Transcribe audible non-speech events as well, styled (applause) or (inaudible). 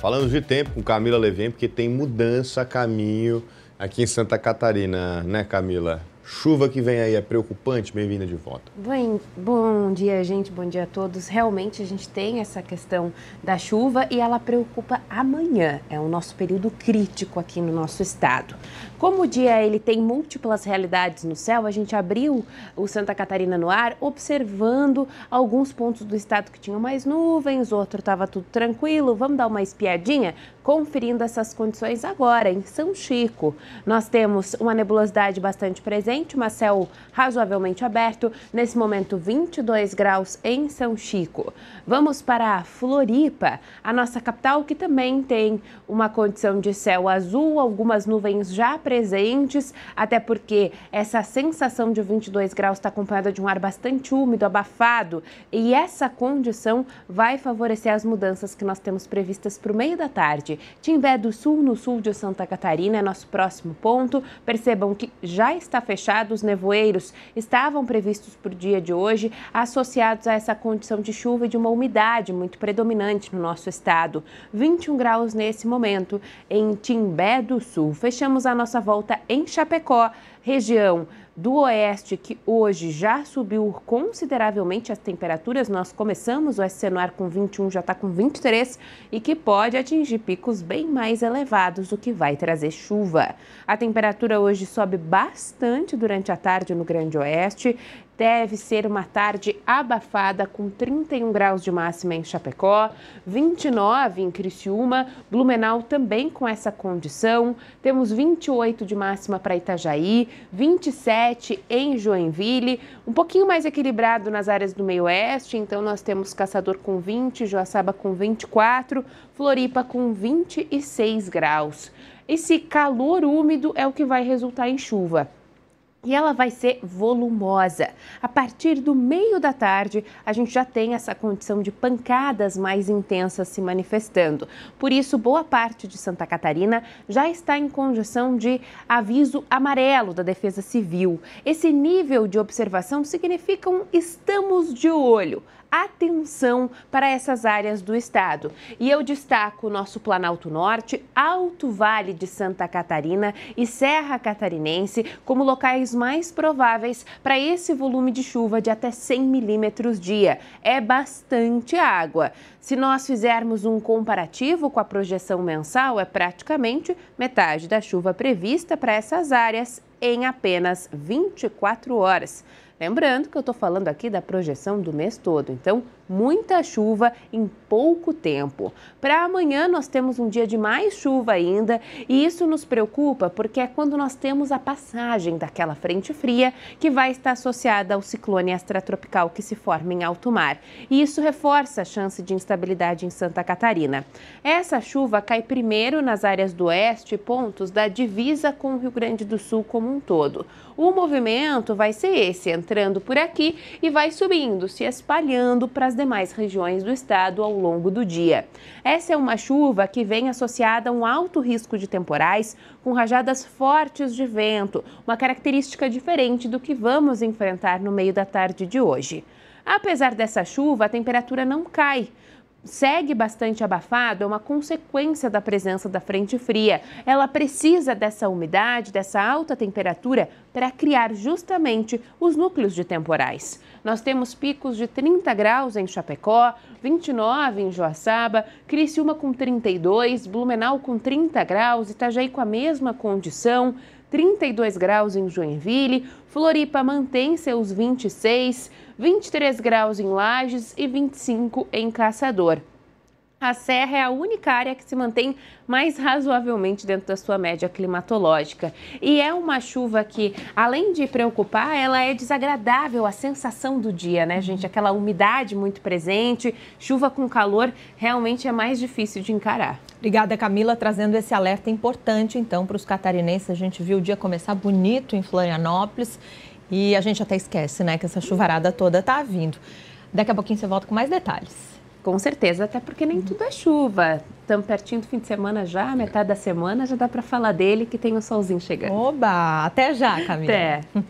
Falando de tempo com Camila Levem, porque tem mudança a caminho aqui em Santa Catarina, né, Camila? Chuva que vem aí é preocupante? Bem-vinda de volta. Bem, bom dia, gente. Bom dia a todos. Realmente a gente tem essa questão da chuva e ela preocupa amanhã. É o nosso período crítico aqui no nosso estado. Como o dia ele tem múltiplas realidades no céu, a gente abriu o Santa Catarina no ar observando alguns pontos do estado que tinham mais nuvens, outro estava tudo tranquilo. Vamos dar uma espiadinha? Conferindo essas condições agora em São Chico. Nós temos uma nebulosidade bastante presente frente, mas céu razoavelmente aberto. Nesse momento, 22 graus em São Chico. Vamos para Floripa, a nossa capital, que também tem uma condição de céu azul, algumas nuvens já presentes, até porque essa sensação de 22 graus está acompanhada de um ar bastante úmido, abafado, e essa condição vai favorecer as mudanças que nós temos previstas para o meio da tarde. Timbé do Sul, no sul de Santa Catarina, é nosso próximo ponto. Percebam que já está fechado fechados nevoeiros estavam previstos para o dia de hoje, associados a essa condição de chuva e de uma umidade muito predominante no nosso estado. 21 graus nesse momento em Timbé do Sul. Fechamos a nossa volta em Chapecó, região do oeste, que hoje já subiu consideravelmente as temperaturas, nós começamos o ar com 21, já está com 23, e que pode atingir picos bem mais elevados, o que vai trazer chuva. A temperatura hoje sobe bastante durante a tarde no Grande Oeste deve ser uma tarde abafada com 31 graus de máxima em Chapecó, 29 em Criciúma, Blumenau também com essa condição. Temos 28 de máxima para Itajaí, 27 em Joinville, um pouquinho mais equilibrado nas áreas do meio-oeste, então nós temos Caçador com 20, Joaçaba com 24, Floripa com 26 graus. Esse calor úmido é o que vai resultar em chuva e ela vai ser volumosa. A partir do meio da tarde, a gente já tem essa condição de pancadas mais intensas se manifestando. Por isso, boa parte de Santa Catarina já está em condição de aviso amarelo da Defesa Civil. Esse nível de observação significa um estamos de olho atenção para essas áreas do estado. E eu destaco o nosso Planalto Norte, Alto Vale de Santa Catarina e Serra Catarinense como locais mais prováveis para esse volume de chuva de até 100 milímetros dia. É bastante água. Se nós fizermos um comparativo com a projeção mensal, é praticamente metade da chuva prevista para essas áreas em apenas 24 horas. Lembrando que eu estou falando aqui da projeção do mês todo, então muita chuva em pouco tempo. Para amanhã nós temos um dia de mais chuva ainda e isso nos preocupa porque é quando nós temos a passagem daquela frente fria que vai estar associada ao ciclone extratropical que se forma em alto mar. E isso reforça a chance de instabilidade em Santa Catarina. Essa chuva cai primeiro nas áreas do oeste e pontos da divisa com o Rio Grande do Sul como um todo. O movimento vai ser esse, entrando por aqui e vai subindo, se espalhando para as demais regiões do estado ao longo do dia. Essa é uma chuva que vem associada a um alto risco de temporais, com rajadas fortes de vento, uma característica diferente do que vamos enfrentar no meio da tarde de hoje. Apesar dessa chuva, a temperatura não cai segue bastante abafado é uma consequência da presença da frente fria. Ela precisa dessa umidade, dessa alta temperatura para criar justamente os núcleos de temporais. Nós temos picos de 30 graus em Chapecó, 29 em Joaçaba, Criciúma com 32, Blumenau com 30 graus, Itajaí com a mesma condição. 32 graus em Joinville, Floripa mantém seus 26, 23 graus em Lages e 25 em Caçador a Serra é a única área que se mantém mais razoavelmente dentro da sua média climatológica. E é uma chuva que, além de preocupar, ela é desagradável a sensação do dia, né, gente? Aquela umidade muito presente, chuva com calor, realmente é mais difícil de encarar. Obrigada, Camila, trazendo esse alerta importante, então, para os catarinenses. A gente viu o dia começar bonito em Florianópolis e a gente até esquece, né, que essa chuvarada toda está vindo. Daqui a pouquinho você volta com mais detalhes. Com certeza, até porque nem uhum. tudo é chuva. Estamos pertinho do fim de semana já, metade da semana já dá para falar dele que tem o solzinho chegando. Oba! Até já, Camila. Até. (laughs)